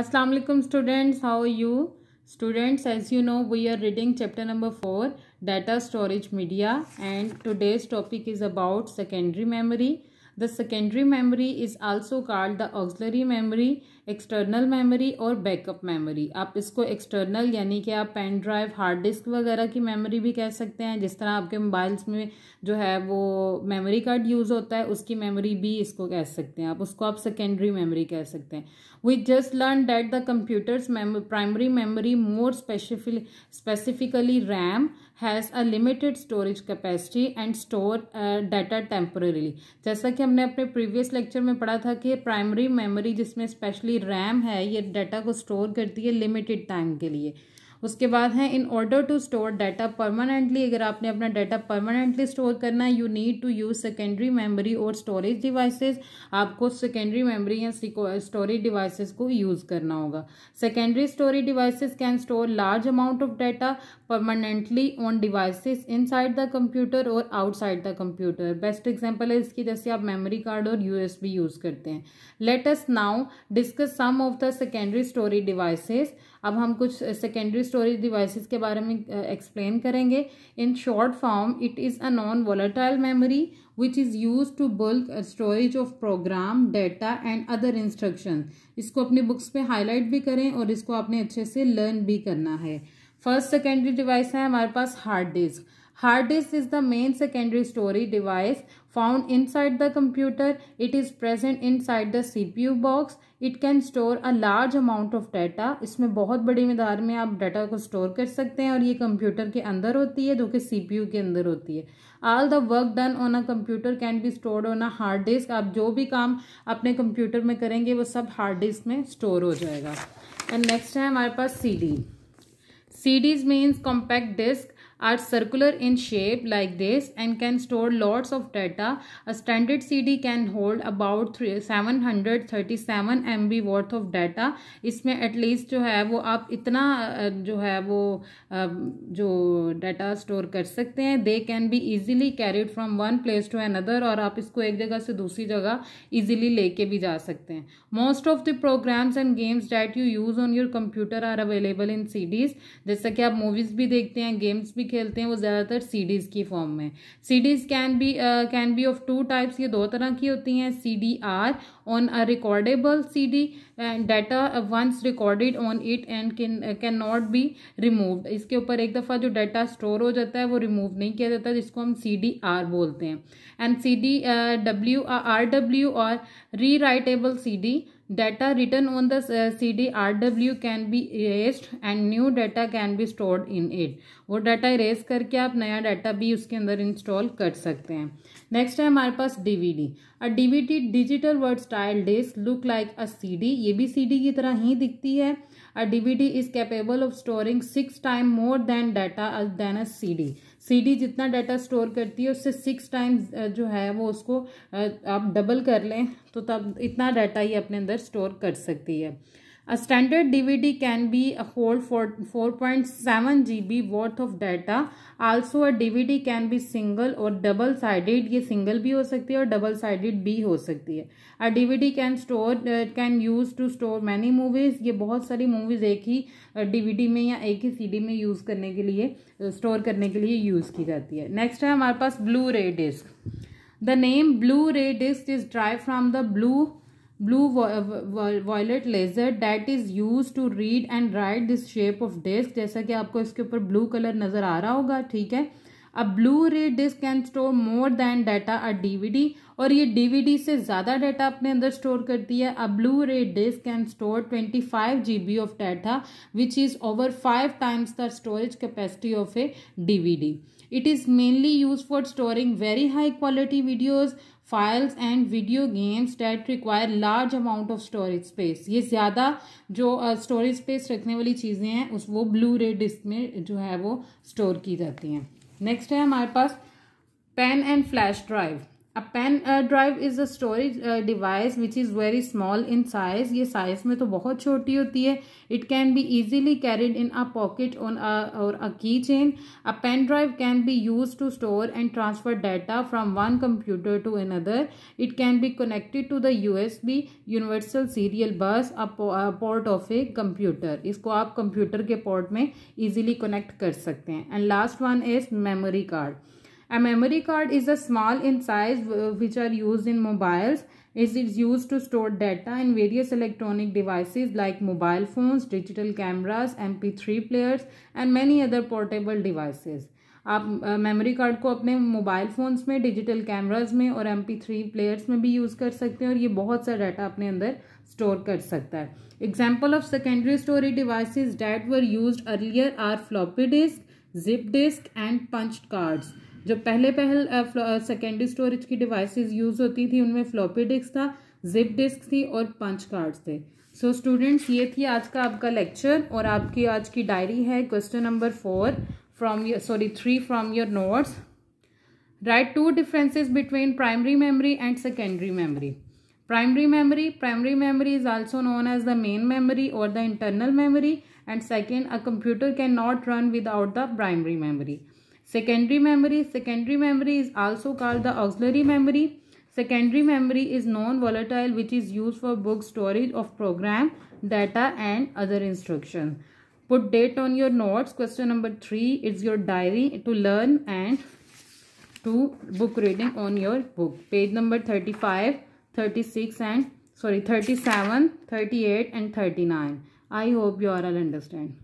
Assalamualaikum alaikum students how are you students as you know we are reading chapter number 4 data storage media and today's topic is about secondary memory the secondary memory is also called the auxiliary memory external memory और backup memory आप इसको external यानी कि आप pen drive hard disk वगैरह की memory भी कह सकते हैं जिस तरह आपके मोबाइल्स में जो है वो मेमोरी कार्ड यूज़ होता है उसकी मेमोरी भी इसको कह सकते हैं आप उसको आप सेकेंडरी मेमोरी कह सकते हैं we just learn that the computer's primary memory more specifically RAM has a limited storage capacity and store data temporarily जैसा कि हमने अपने प्रीवियस लेक्चर में पढ़ा था कि प्राइमरी मेमोरी जिसमें स्पेशली रैम है ये डाटा को स्टोर करती है लिमिटेड टाइम के लिए उसके बाद है in order to store data permanently अगर आपने अपना डाटा परमानेंटली स्टोर करना है you need to use secondary memory और स्टोरेज डिवाइसेस आपको सेकेंडरी मेमोरी या स्टोरेज डिवाइसेस को यूज़ करना होगा secondary storage devices can store large amount of data permanently on devices inside the computer और outside the computer best example है इसकी जैसे आप मेमोरी कार्ड और यूएसबी यूज़ करते हैं let us now discuss some of the secondary storage devices अब हम कुछ सेकेंडरी स्टोरेज डिवाइसेस के बारे में एक्सप्लेन करेंगे in short form it is a non volatile memory which is use to bulk storage of program data and other instruction इसको अपनी books पे हाईलाइट भी करें और इसको आपने अच्छे से लर्न भी करना है फर्स्ट सेकेंडरी डिवाइस है हमारे पास hard disk Hard disk is the main secondary storage device found inside the computer. It is present inside the CPU box it can store a large amount of data इसमें बहुत बड़ी मदार में आप data को store कर सकते हैं और ये कंप्यूटर के अंदर होती है जो कि सीपीयू के अंदर होती है all the work done on a computer can be stored on a hard disk आप जो भी काम अपने कंप्यूटर में करेंगे वो सब हार्ड डिस्क में स्टोर हो जाएगा एंड नेक्स्ट है हमारे पास C D C Ds means compact disc are circular in shape like this and can store lots of data. A standard CD can hold about 737 MB worth of data. इसमें at least जो है वो आप इतना जो है वो जो data store कर सकते हैं They can be easily carried from one place to another और आप इसको एक जगह से दूसरी जगह easily लेके भी जा सकते हैं Most of the programs and games that you use on your computer are available in CDs. जैसा कि आप movies भी देखते हैं games भी खेलते हैं वो ज़्यादातर सीडीज़ की फॉर्म में CDs can be can be of two types ये दो तरह की होती हैं C D R on a recordable C D data once recorded on it and can not be removed इसके ऊपर एक दफ़ा जो डाटा स्टोर हो जाता है वो रिमूव नहीं किया जाता जिसको हम सी डी आर बोलते हैं and C D W R W और rewritable C D Data written on the uh, CD RW can be erased and new data can be stored in it. वो data erase करके आप नया data भी उसके अंदर install कर सकते हैं नेक्स्ट है हमारे पास डीवीडी और DVD digital versatile disc look like a CD ये भी सीडी की तरह ही दिखती है और DVD is capable of storing six time more than data than a CD CD जितना डाटा स्टोर करती है उससे सिक्स टाइम्स जो है वो उसको आप डबल कर लें तो तब इतना डाटा ही अपने अंदर स्टोर कर सकती है A standard DVD can be a hold for 4.7 GB worth of data. Also a DVD can be single or double sided. ये single भी हो सकती है और double sided भी हो सकती है A DVD can store uh, can use to store many movies. ये बहुत सारी movies एक ही DVD में या एक ही CD में use करने के लिए store करने के लिए use की जाती है Next है हमारे पास Blu-ray disc. The name Blu-ray disc is derived from the blue blue violet laser that is use to read and write this shape of disc जैसा कि आपको इसके ऊपर ब्लू कलर नज़र आ रहा होगा ठीक है अब Blu-ray disc can store more than data a DVD और ये डीवीडी से ज़्यादा डाटा अपने अंदर स्टोर करती है अब Blu-ray disc can store twenty five G B of data which is over five times the storage capacity of a DVD it is mainly use for storing very high quality videos files and video games that require large amount of storage space ये ज़्यादा जो storage uh, space रखने वाली चीज़ें हैं उस वो blue Blu-ray disc में जो है वो स्टोर की जाती हैं नेक्स्ट है हमारे पास pen and flash drive a pen drive is a storage device which is very small in size ये साइज में तो बहुत छोटी होती है it can be easily carried in a pocket on or a key chain a pen drive can be use to store and transfer data from one computer to another it can be connected to the U S B universal serial बस a port of a computer इसको आप computer के port में easily connect कर सकते हैं and last one is memory card A memory card is a small in size which are used in mobiles. It is used to store data in various electronic devices like mobile phones, digital cameras, MP3 players and many other portable devices. आप memory card को अपने mobile phones में digital cameras में और M P three players में भी use कर सकते हैं और ये बहुत सा डाटा अपने अंदर स्टोर कर सकता है example of secondary storage devices that were used earlier are floppy disk zip disk and punched cards जब पहले पहल सेकेंडरी स्टोरेज की डिवाइसेस यूज़ होती थी उनमें फ्लॉपी डिस्क था जिप डिस्क थी और पंच कार्ड्स थे सो so, स्टूडेंट्स ये थी आज का आपका लेक्चर और आपकी आज की डायरी है question number four from your sorry three from your notes write two differences between primary memory and secondary memory memory primary memory is also known as the main memory or the internal memory and second a computer can not run without the primary memory Secondary memory. Secondary memory is also called the auxiliary memory. Secondary memory is non-volatile which is used for book storage of program, data and other instructions. Put date on your notes. Question number 3. It's your diary to learn and to book reading on your book. Page number 35, 36 and sorry 37, 38 and 39. I hope you all understand.